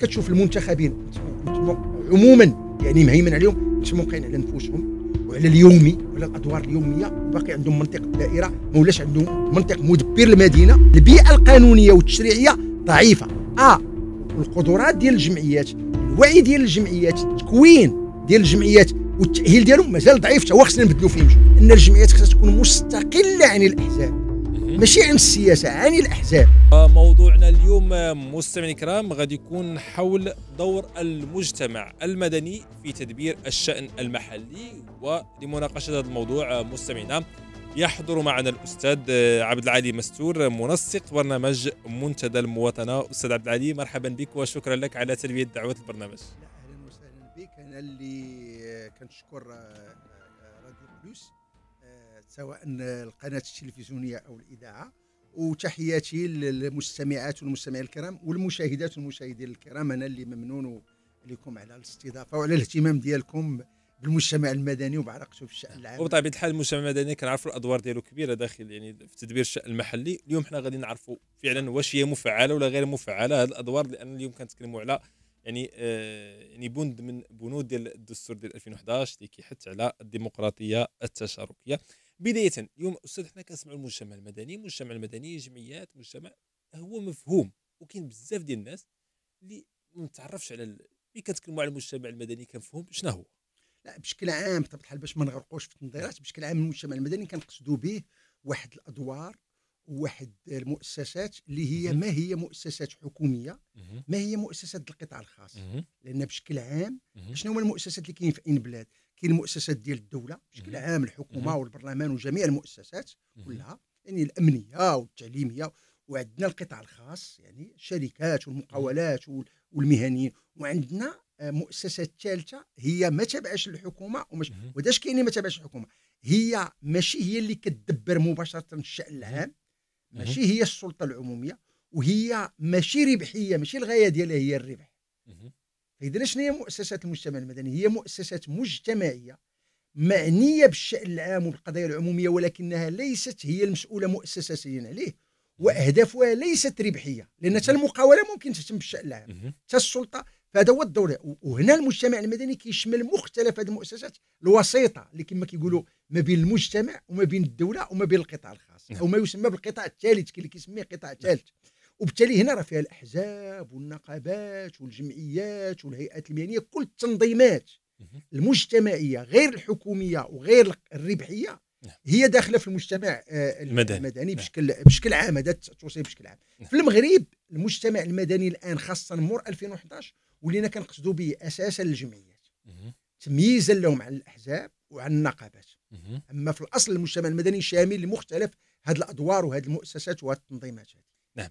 كتشوف المنتخبين عموما يعني مهيمن عليهم متموقعين على نفوسهم وعلى اليومي وعلى الادوار اليوميه باقي عندهم منطق الدائره ما ولاش عندهم منطق مدبر المدينه البيئه القانونيه والتشريعيه ضعيفه اه القدرات ديال الجمعيات الوعي ديال الجمعيات التكوين ديال الجمعيات والتاهيل ديالهم مازال ضعيف حتى هو خصنا نبدلو فيهم ان الجمعيات خصها تكون مستقله عن الاحزاب ماشي عن السياسه عن الاحزاب موضوعنا اليوم مستمعينا الكرام غادي يكون حول دور المجتمع المدني في تدبير الشأن المحلي ولمناقشة هذا الموضوع مستمعينا يحضر معنا الأستاذ آه، عبد العالي مستور منسق برنامج منتدى المواطنة أستاذ عبد العالي مرحبا بك وشكرا لك على تلبية دعوة البرنامج أهلا وسهلا بك أنا اللي آه، كنشكر آه، راديو بلوس سواء القناة التلفزيونية أو الإذاعة وتحياتي للمستمعات والمستمعين الكرام والمشاهدات والمشاهدين الكرام انا اللي ممنون لكم على الاستضافه وعلى الاهتمام ديالكم بالمجتمع المدني وبعلاقته بالشان العام وبطبيعه الحال المجتمع المدني كنعرفوا الادوار ديالو كبيره داخل يعني في تدبير الشان المحلي اليوم حنا غادي نعرفوا فعلا واش هي مفعله ولا غير مفعله هذه الادوار لان اليوم كنتكلموا على يعني آه يعني بند من بنود ديال الدستور ديال 2011 اللي كيحث على الديمقراطيه التشاركيه بدايه اليوم استاذ حنا كنسمعوا المجتمع المدني المجتمع المدني جمعيات مجتمع هو مفهوم وكاين بزاف ديال الناس اللي ما تعرفش على ملي كنتكلموا على المجتمع المدني كمفهوم شنو هو لا بشكل عام بطبيعه الحال باش ما نغرقوش في التنظيرات بشكل عام المجتمع المدني كنقصدوا به واحد الادوار واحد المؤسسات اللي هي ما هي مؤسسات حكوميه ما هي مؤسسات القطاع الخاص لان بشكل عام شنو هما المؤسسات اللي كاين في اي بلاد كاين المؤسسات ديال الدوله بشكل عام الحكومه والبرلمان وجميع المؤسسات كلها يعني الامنيه والتعليميه وعندنا القطاع الخاص يعني الشركات والمقاولات والمهنيين وعندنا آه، مؤسسه ثالثه هي ما تابعش الحكومه ومش وداش كاين ما تابعش الحكومه هي ماشي هي اللي كتدبر مباشره الشان العام ماشي هي السلطه العموميه وهي ماشي ربحيه ماشي الغايه ديالها هي الربح اذا شنو هي مؤسسات المجتمع المدني هي مؤسسات مجتمعيه معنيه بالشان العام وبالقضايا العموميه ولكنها ليست هي المسؤوله مؤسساتيا عليه واهدافها ليست ربحيه لان حتى المقاوله ممكن تهتم بالشان العام حتى السلطه فهذا هو الدور وهنا المجتمع المدني كيشمل مختلف هذه المؤسسات الوسيطه اللي كما كيقولوا ما بين المجتمع وما بين الدوله وما بين القطاع الخاص او ما يسمى بالقطاع الثالث اللي كيسميه قطاع ثالث وبالتالي هنا راه فيها الاحزاب والنقابات والجمعيات والهيئات المهنيه كل التنظيمات المجتمعيه غير الحكوميه وغير الربحيه نعم. هي داخله في المجتمع آه، المدني, المدني نعم. بشكل بشكل عام هذا توصي بشكل عام نعم. في المغرب المجتمع المدني الان خاصه مور 2011 ولينا كنقصدوا به اساسا الجمعيات تمييزا لهم عن الاحزاب وعن النقابات اما في الاصل المجتمع المدني شامل لمختلف هذه الادوار وهذه المؤسسات وهذه التنظيمات نعم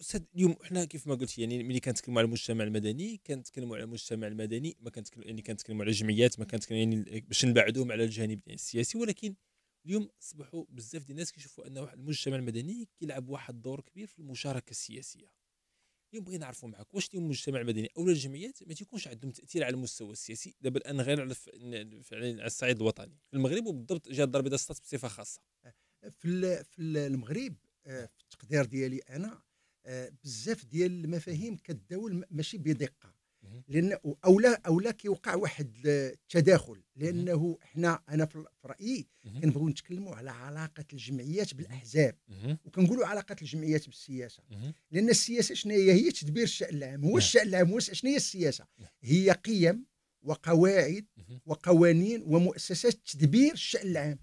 استاذ اليوم حنا كيف ما قلت يعني ملي كنتكلموا على المجتمع المدني كنتكلموا على المجتمع المدني ما كنتكلموا يعني كنتكلموا على الجمعيات ما كنتكلموا يعني باش نبعدوهم على الجانب يعني السياسي ولكن اليوم اصبحوا بزاف ديال الناس كيشوفوا ان المجتمع المدني كيلعب واحد الدور كبير في المشاركه السياسيه اليوم بغينا نعرفوا معك واش اليوم المجتمع المدني او الجمعيات ما تيكونش عندهم تاثير على المستوى السياسي دابا الان غير على على الصعيد الوطني في المغرب وبالضبط جهه الدار البيضاء بصفه خاصه أه، في في المغرب أه، في التقدير ديالي انا آه، بزاف ديال المفاهيم كتداول ماشي بدقه لان اولا اولا كيوقع واحد التداخل لانه حنا انا في رايي كنبغيو نتكلموا على علاقه الجمعيات بالاحزاب وكنقولوا علاقه الجمعيات بالسياسه لان السياسه شنو هي هي تدبير الشان العام هو نعم. الشان العام هو شنو هي السياسه نعم. هي قيم وقواعد وقوانين ومؤسسات تدبير الشان العام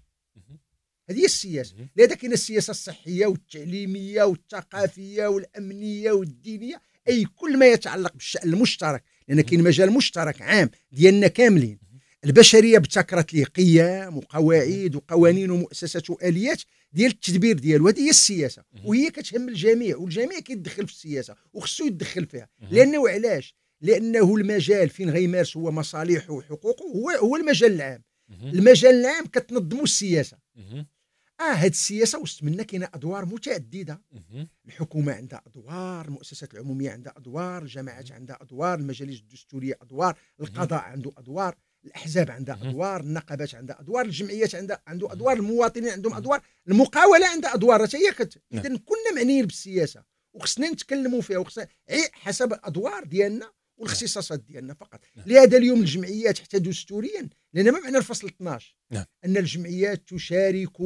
هذه السياسه لذا كاين السياسه الصحيه والتعليميه والثقافيه والامنيه والدينيه اي كل ما يتعلق بالشان المشترك لان كاين مجال مشترك عام ديالنا كاملين البشريه ابتكرت لي قيم وقواعد وقوانين ومؤسسات واليات ديال التدبير ديالو هذه هي السياسه وهي كتهم الجميع والجميع كيدخل في السياسه وخصو يدخل فيها لانه علاش لانه المجال فين غيمارس هو مصالحه وحقوقه هو هو المجال العام المجال العام كتنظموا السياسه اه هاد السياسه وسط منا كاينه ادوار متعدده الحكومه عندها ادوار المؤسسات العموميه عندها ادوار الجماعات عندها ادوار المجالس الدستوريه ادوار القضاء عنده ادوار الاحزاب عندها ادوار النقابات عندها ادوار الجمعيات عندها عنده ادوار المواطنين عندهم ادوار المقاوله عندها ادوار حتى هي كت... نعم. اذا كلنا معنيين بالسياسه وخصنا نتكلموا فيها وخصنا حسب الادوار ديالنا والاختصاصات ديالنا فقط نعم. لهذا اليوم الجمعيات حتى دستوريا لان ما معنى الفصل 12 نعم. ان الجمعيات تشارك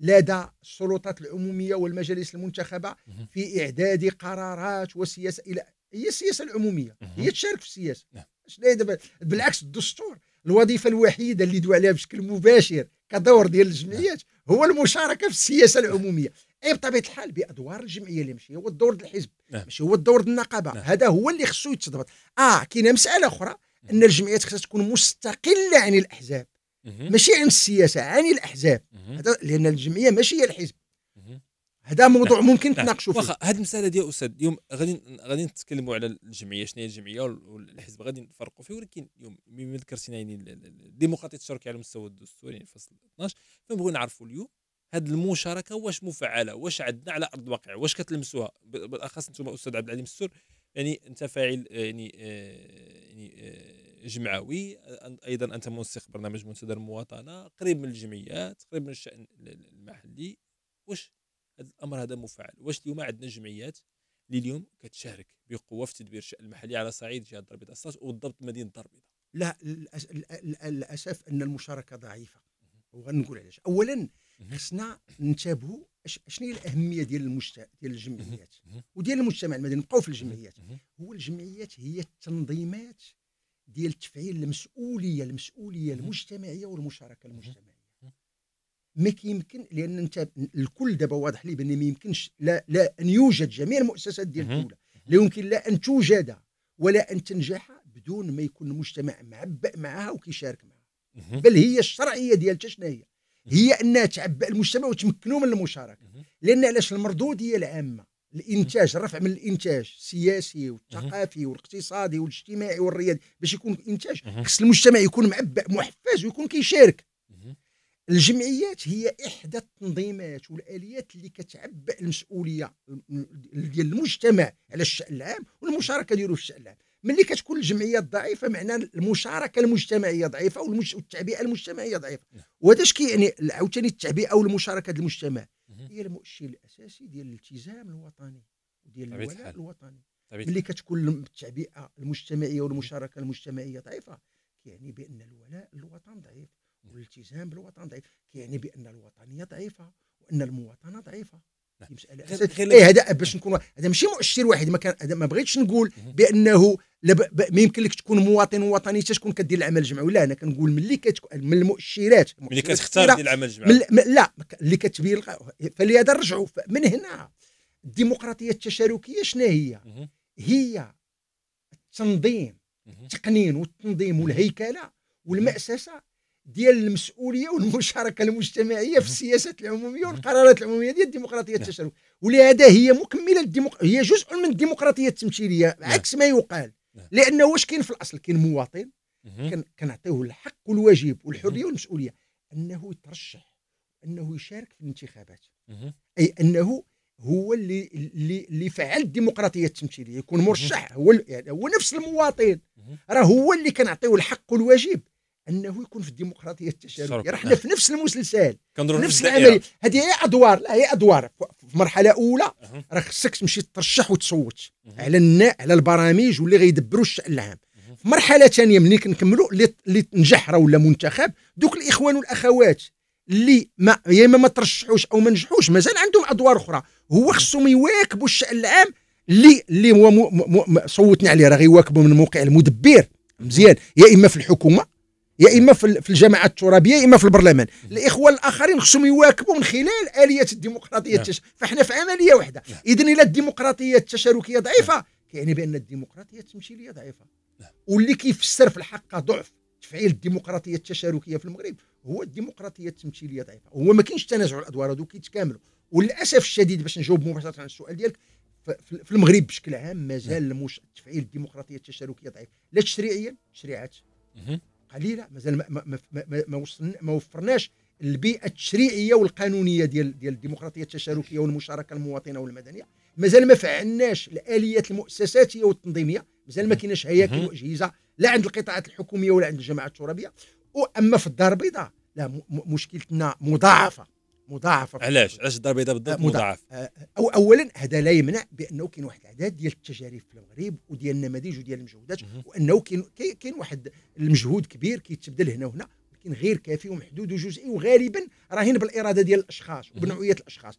لدى السلطات العموميه والمجالس المنتخبه في اعداد قرارات وسياسه الى هي السياسه العموميه هي تشارك في السياسه نعم. بالعكس الدستور الوظيفه الوحيده اللي دوا عليها بشكل مباشر كدور ديال الجمعيات هو المشاركه في السياسه نعم. العموميه اي بطبيعه الحال بادوار الجمعيه اللي ماشي هو الدور ديال الحزب نعم. ماشي هو الدور ديال النقابه هذا هو اللي خصو يتضبط اه كاينه مساله اخرى ان الجمعيات خصها تكون مستقله عن الاحزاب ماشي عن السياسه عن الاحزاب هذا لان الجمعيه ماشي هي الحزب هذا موضوع نعم. ممكن نعم. تناقشوا فيه واخا هذه المساله يا استاذ اليوم غادي غادي نتكلموا على الجمعيه شنو هي الجمعيه والحزب غادي نفرقوا فيه ولكن اليوم بما ذكرتينا يعني الديمقراطيه التشاركيه على المستوى الدستوري يعني فصل 12 فنبغي نعرفوا اليوم هذه المشاركه واش مفعله واش عندنا على ارض الواقع واش كتلمسوها بالاخص انتم استاذ عبد العليم السور يعني انت فاعل آه، يعني آه يعني آه جمعوي ايضا انت منسق برنامج منتدى المواطنه قريب من الجمعيات قريب من الشان المحلي واش هذا الامر هذا مفعل واش اليوم عندنا جمعيات اللي اليوم كتشارك بقوه في تدبير الشان المحلي على صعيد جهه الدار البيضاء وبالضبط مدينه الدار البيضاء لا للاسف ان المشاركه ضعيفه وغنقول علاش اولا خصنا ننتبهوا شنو هي الاهميه ديال المجت... ديال الجمعيات وديال المجتمع المدني نبقاو في الجمعيات هو الجمعيات هي التنظيمات ديال تفعيل المسؤوليه المسؤوليه المجتمعيه والمشاركه المجتمعيه ما كيمكن لان انت الكل دابا واضح لي بان ما يمكنش لا لا ان يوجد جميع المؤسسات ديال الدوله لا يمكن لا ان توجد ولا ان تنجح بدون ما يكون المجتمع معبأ معها وكيشارك معها بل هي الشرعيه ديالتها شنو هي هي انها تعبأ المجتمع وتمكنه من المشاركه لان علاش المردوديه العامه الانتاج الرفع من الانتاج السياسي والثقافي والاقتصادي والاجتماعي والريادي باش يكون الانتاج خص المجتمع يكون معبأ محفز ويكون كيشارك الجمعيات هي احدى التنظيمات والاليات اللي كتعبئ المسؤوليه ديال المجتمع على الشان العام والمشاركه ديالو في الشان العام ملي كتكون الجمعيات ضعيفه معنى المشاركه المجتمعيه ضعيفه والتعبئه المجتمعيه ضعيفه نعم. وهذا اش كيعني عاوتاني التعبئه والمشاركه ديال المجتمع هي المؤشر الاساسي ديال الالتزام الوطني وديال الولاء الوطني ملي كتكون التعبئه المجتمعيه والمشاركه المجتمعيه ضعيفه كيعني بان الولاء للوطن ضعيف والالتزام بالوطن ضعيف كيعني بان الوطنيه ضعيفه وان المواطنه ضعيفه ايه هذا باش نكون هذا ماشي مؤشر واحد ما كان ما بغيتش نقول بانه ما يمكن لك تكون مواطن وطني حتى تكون كدير العمل الجمعوي لا انا كنقول ملي كتكون من المؤشرات ملي كتختار العمل الجمعوي لا اللي كتبين فلهذا نرجعوا من هنا الديمقراطيه التشاركيه شنو هي؟ هي التنظيم التقنين والتنظيم والهيكله والمأسسه ديال المسؤوليه والمشاركه المجتمعيه في السياسات العموميه والقرارات العموميه ديال الديمقراطيه نعم. التشاركيه ولهذا هي مكمله الديمق... هي جزء من الديمقراطيه التمثيليه نعم. عكس ما يقال نعم. لانه واش كاين في الاصل كاين مواطن كنعطيه الحق والواجب والحريه والمسؤوليه انه يترشح انه يشارك في الانتخابات اي انه هو اللي اللي اللي فعل الديمقراطيه التمثيليه يكون مرشح هو يعني هو نفس المواطن راه هو اللي كنعطيه الحق والواجب انه يكون في الديمقراطيه التشاركيه راه حنا في نفس المسلسل نفس العمليه هذه هي ادوار لا هي ادوار في مرحله اولى راه خصك تمشي ترشح وتصوت على النا على البرامج واللي غيدبروا الشان العام في مرحله ثانيه ملي كنكملوا اللي نجح راه ولا منتخب دوك الاخوان والاخوات اللي ما يا اما ما ترشحوش او ما نجحوش مازال عندهم ادوار اخرى هو خصهم يواكبوا الشان العام اللي اللي هو صوتنا عليه راه غيواكبوا من موقع المدبر مزيان يا اما في الحكومه يا اما في الجماعه الترابيه يا اما في البرلمان الاخوه الاخرين خصهم يواكبوا من خلال اليه الديمقراطيه نعم. التش... فاحنا في عمليه واحده نعم. اذا الا الديمقراطيه التشاركيه نعم. ضعيفه يعني بان الديمقراطيه التمثيليه ضعيفه واللي كيفسر في الحق ضعف تفعيل الديمقراطيه التشاركيه في المغرب هو الديمقراطيه التمثيليه ضعيفه هو ما كاينش تنازع الادوار هذو كيتكاملوا وللاسف الشديد باش نجاوب مباشره على السؤال ديالك في المغرب بشكل عام مازال تفعيل الديمقراطيه التشاركيه ضعيف لا تشريعيا تشريعات قليله مازال ما, ما, ما, ما, ما وفرناش البيئه التشريعيه والقانونيه ديال ديال الديمقراطيه التشاركيه والمشاركه المواطنه والمدنيه مازال ما فعلناش الاليات المؤسساتيه والتنظيميه مازال ما كايناش هياكل واجهزه لا عند القطاعات الحكوميه ولا عند الجماعات الترابيه واما في الدار البيضاء لا مشكلتنا مضاعفه مضاعفه علاش علاش الدار البيضاء بالضبط مضاعف أه، او اولا هذا لا يمنع بانه كاين واحد الاعداد ديال التجارب في المغرب وديال النماذج وديال المجهودات وانه كاين كاين واحد المجهود كبير كيتبدل هنا وهنا ولكن غير كافي ومحدود وجزئي وغالبا راهين بالاراده ديال الاشخاص وبنوعيه الاشخاص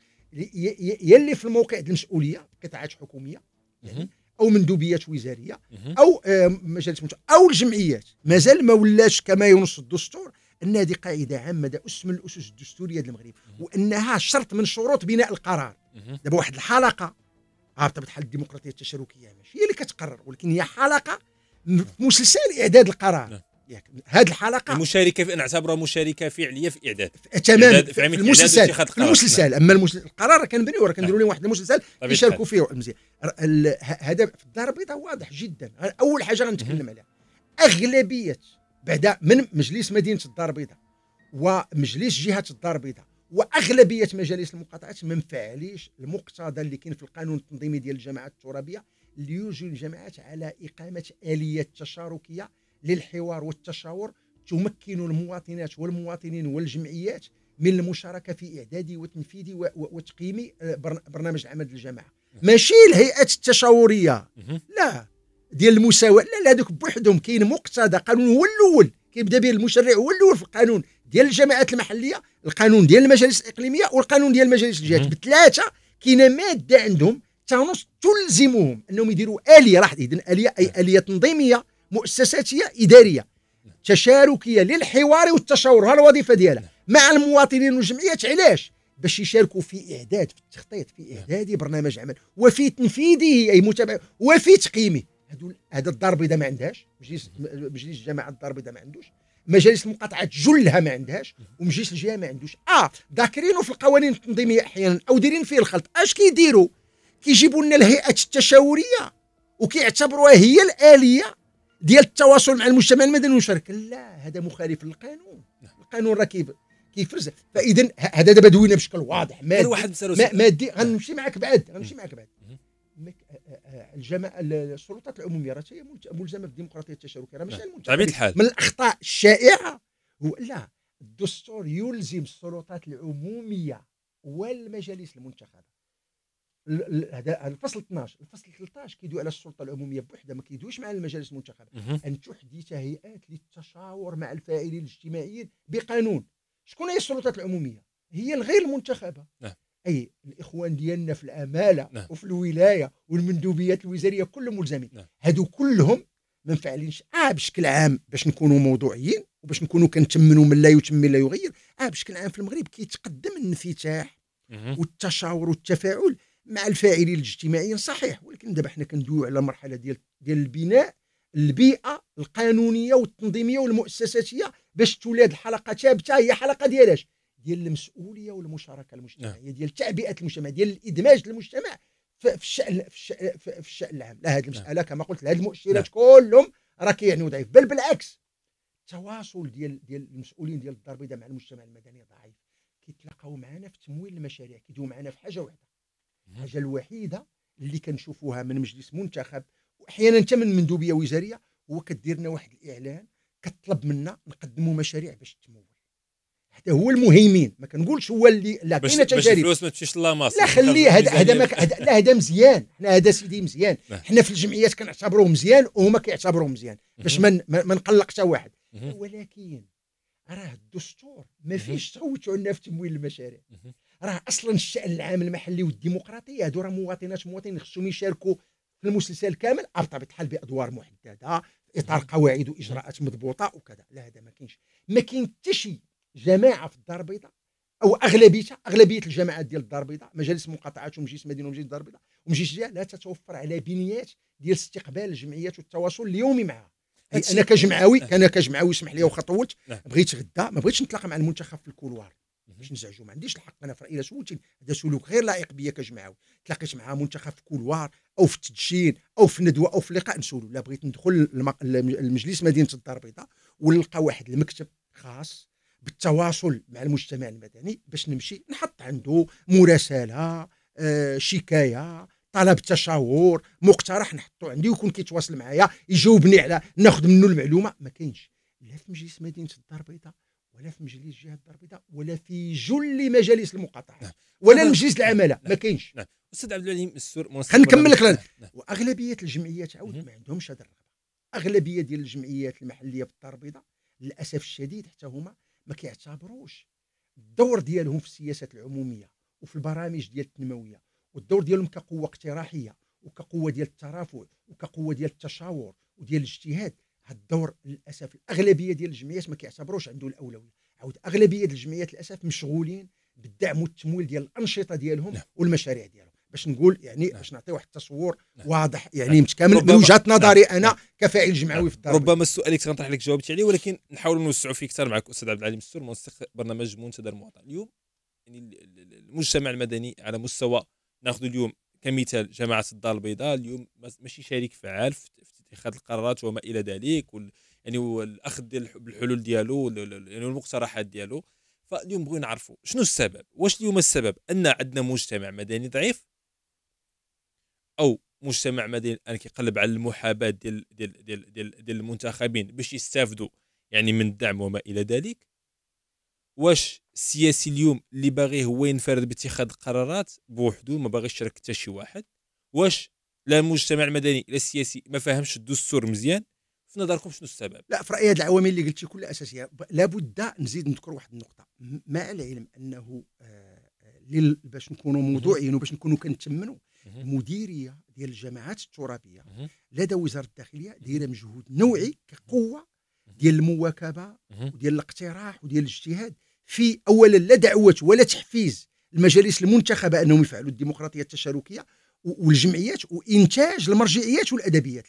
يا اللي في الموقع ديال المسؤوليه قطاعات حكوميه يعني او مندوبيات وزاريه او أه، مجالس او الجمعيات مازال ما ولاش كما ينص الدستور ان هذه قاعده عامه دا اسس من الاسس الدستوريه المغرب وانها شرط من شروط بناء القرار دابا واحد الحلقه هابطه بحال الديمقراطيه التشاركيه ماشي هي اللي كتقرر ولكن هي حلقه نعم. مسلسل اعداد القرار نعم. ياك هذه الحلقه المشاركه نعتبرها مشاركه فعليه في اعداد تماما في, في المسلسل في نعم. المسلسل اما المسلسل القرار كنبنيو راه كنديروا لهم واحد المسلسل يشاركوا فيه مزيان هذا في الدار البيضاء واضح جدا اول حاجه غنتكلم عليها اغلبيه بعد من مجلس مدينه الدار البيضاء ومجلس جهه الدار البيضاء واغلبيه مجالس المقاطعات ما مفعليش المقتضى اللي كاين في القانون التنظيمي ديال الجماعات الترابيه اللي يوجد الجماعات على اقامه اليه تشاركيه للحوار والتشاور تمكن المواطنات والمواطنين والجمعيات من المشاركه في اعداد وتنفيذ وتقييم آه، برنامج العمل للجماعه نعم. ماشي الهيئات التشاوريه لا ديال المساواه لا لا هذوك بوحدهم كاين مقتضى قانون هو الاول كيبدا به المشرع هو الاول في القانون ديال الجماعات المحليه القانون ديال المجالس الاقليميه والقانون ديال المجالس الجهات بثلاثه كاينه ماده عندهم تنص تلزمهم انهم يديروا اليه راح اذن اليه اي نعم. اليه تنظيميه مؤسساتيه اداريه تشاركيه للحوار والتشاور ها الوظيفه ديالها نعم. مع المواطنين والجمعيات علاش باش يشاركوا في اعداد في التخطيط في نعم. اعداد برنامج عمل وفي تنفيذه اي متابعه وفي تقييمه هادو هذا الدار البيضاء ما عندهاش مجلس مجلس الجماعه الدار البيضاء ما عندوش مجالس المقاطعه جلها ما عندهاش ومجلس الجهه ما عندوش اه ذاكرينه في القوانين التنظيميه احيانا او دايرين فيه الخلط اش كيديروا كيجيبوا لنا الهيئات التشاوريه وكيعتبروها هي الاليه ديال التواصل مع المجتمع المدني والمشاركه لا هذا مخالف للقانون القانون راه كيفرز فاذا هذا دابا دوينا بشكل واضح مادي واحد مادي غنمشي معك بعد غنمشي معك بعد الجما السلطات العموميه راه هي ملزمه بالديمقراطيه التشاركيه راه ماشي المنتخب بطبيعه الحال من الاخطاء الشائعه هو لا الدستور يلزم السلطات العموميه والمجالس المنتخبه هذا الفصل 12 الفصل 13 كيدوي على السلطه العموميه بوحدها ما كيدويش مع المجالس المنتخبه ان تحدث هيئات للتشاور مع الفاعلين الاجتماعيين بقانون شكون هي السلطات العموميه هي الغير المنتخبه نعم. اي الاخوان ديالنا في العماله نعم. وفي الولايه والمندوبيات الوزاريه كلهم ملزمين نعم. هادو كلهم ما اه بشكل عام باش نكونوا موضوعيين وباش نكونوا كنتمنوا من لا يتم لا يغير اه بشكل عام في المغرب كيتقدم الانفتاح والتشاور والتفاعل مع الفاعلين الاجتماعيين صحيح ولكن دابا حنا كندويو على مرحله ديال ديال البناء البيئه القانونيه والتنظيميه والمؤسساتيه باش تولاد حلقه ثابته هي حلقه ديالاش ديال المسؤوليه والمشاركه المجتمعيه نعم. ديال تعبئه المجتمع ديال الادماج المجتمع في الشان في الشان العام لا هذه المساله نعم. كما قلت هذه المؤشرات نعم. كلهم راه كيعنيو ضعيف بل بالعكس التواصل ديال ديال المسؤولين ديال الدار البيضاء مع المجتمع المدني ضعيف كيتلاقاو معنا في تمويل المشاريع كيجيو معنا في حاجه واحده الحاجه الوحيده اللي كنشوفوها من مجلس منتخب واحيانا حتى من مندوبيه وزاريه هو كدير لنا واحد الاعلان كطلب منا نقدموا مشاريع باش تمول حتى هو المهيمن ما كنقولش هو اللي لا كاينه تجارب باش الفلوس ما تمشيش للاماس لا خليه هذا هذا لا هذا مزيان حنا هذا سيدي مزيان حنا في الجمعيات كنعتبروه مزيان وهما كيعتبروه مزيان باش ما نقلق حتى واحد ولكن راه الدستور ما فيهش توتع لنا في تمويل المشاريع راه اصلا الشان العام المحلي والديمقراطيه هذو راه مواطنات مواطنين خصهم يشاركوا في المسلسل كامل بطبيعه الحال بادوار محدده في اطار قواعد واجراءات مضبوطه وكذا لا هذا ما كاينش ما كاين حتى شي جماعه في الدار البيضاء او اغلبيتها اغلبيه الجماعات ديال الدار البيضاء مجالس مقاطعات ومجلس مدينه ومجلس الدار البيضاء ومجلس لا تتوفر على بنيات ديال استقبال الجمعيات والتواصل اليومي معها انا كجمعوي انا كجمعوي اسمح لي واخا طولت بغيت غدا ما بغيتش نتلاقى مع المنتخب في الكولوار باش نزعجو ما عنديش الحق انا في رايي سولتي هذا سلوك غير لائق بيا كجمعوي تلاقيت مع منتخب في كولوار او في التدشين او في الندوه او في اللقاء نسولو لا بغيت ندخل المجلس مدينه الدار البيضاء ونلقى واحد المكتب خاص بالتواصل مع المجتمع المدني باش نمشي نحط عنده مراسله آه شكايه طلب تشاور مقترح نحطو عندي ويكون كيتواصل معايا يجاوبني على ناخذ منه المعلومه ما كاينش لا في مجلس مدينه الدار البيضاء ولا في مجلس جهه الدار البيضاء ولا في جل مجالس المقاطعه نعم. ولا نعم. المجلس العماله نعم. ما كاينش استاذ عبد العليم السور نكمل لك واغلبيه الجمعيات عاود ما عندهمش هذا الرغبه اغلبيه ديال الجمعيات المحليه بالدار البيضاء للاسف الشديد حتى هما ما كيعتبروش الدور ديالهم في السياسات العموميه وفي البرامج ديال التنمويه والدور ديالهم كقوه اقتراحيه وكقوه ديال الترافع وكقوه ديال التشاور وديال الاجتهاد هذا الدور للاسف الاغلبيه ديال الجمعيات ما كيعتبروش عنده الاولويه عاود اغلبيه الجمعيات للاسف مشغولين بالدعم والتمويل ديال الانشطه ديالهم نعم. والمشاريع ديالهم باش نقول يعني نعم. باش نعطي واحد التصور نعم. واضح يعني متكامل نعم. من وجهه نظري انا كفاعل جمعوي في الدار ربما السؤال اللي كنطرح لك جاوبت عليه ولكن نحاول نوسعوا فيه اكثر معك استاذ عبد العليم السور منسق برنامج منتدى المواطن اليوم يعني المجتمع المدني على مستوى ناخذ اليوم كمثال جماعه الدار البيضاء اليوم ماشي شريك فعال في اتخاذ القرارات وما الى ذلك وال يعني والاخذ بالحلول ديالو يعني المقترحات ديالو فاليوم بغينا نعرفوا شنو السبب واش اليوم السبب ان عندنا مجتمع مدني ضعيف او مجتمع مدني الان كيقلب على المحاباه ديال ديال ديال ديال, ديال المنتخبين باش يستافدوا يعني من الدعم وما الى ذلك واش السياسي اليوم اللي باغي هو ينفرد باتخاذ القرارات بوحدو ما باغيش يشارك حتى شي واحد واش لا المجتمع المدني لا السياسي ما فاهمش الدستور مزيان في نظركم شنو السبب؟ لا في رايي هذه العوامل اللي قلتي كلها اساسيه لابد نزيد نذكر واحد النقطه مع العلم انه آه, آه، باش نكونوا موضوعيين وباش نكونوا كنتمنوا المديريه ديال الجماعات الترابيه لدى وزاره الداخليه دايره مجهود نوعي كقوه ديال المواكبه وديال الاقتراح وديال الاجتهاد في اولا لا دعوه ولا تحفيز المجالس المنتخبه انهم يفعلوا الديمقراطيه التشاركيه والجمعيات وانتاج المرجعيات والادبيات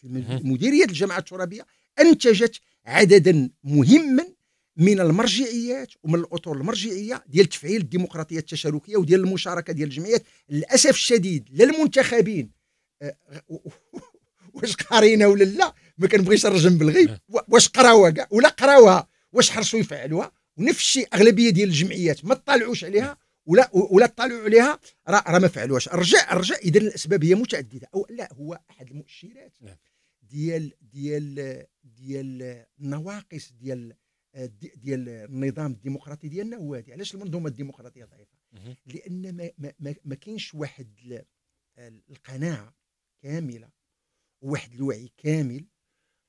مديريه الجماعات الترابيه انتجت عددا مهما من المرجعيات ومن الاطر المرجعيه ديال تفعيل الديمقراطيه التشاركيه وديال المشاركه ديال الجمعيات للاسف الشديد لا المنتخبين آه، واش قارينا ولا لا ما كنبغيش نرجم بالغيب واش قراوها كاع ولا قراوها واش حرصوا يفعلوها ونفس الشيء اغلبيه ديال الجمعيات ما طالعوش عليها ولا ولا اطلعوا عليها راه ما فعلوهاش ارجع ارجع اذا الاسباب هي متعدده او لا هو احد المؤشرات نعم. ديال ديال ديال النواقص ديال ديال النظام الديمقراطي ديالنا هو هذه علاش المنظومه الديمقراطيه ضعيفه لان ما, ما, ما كاينش واحد القناعه كامله واحد الوعي كامل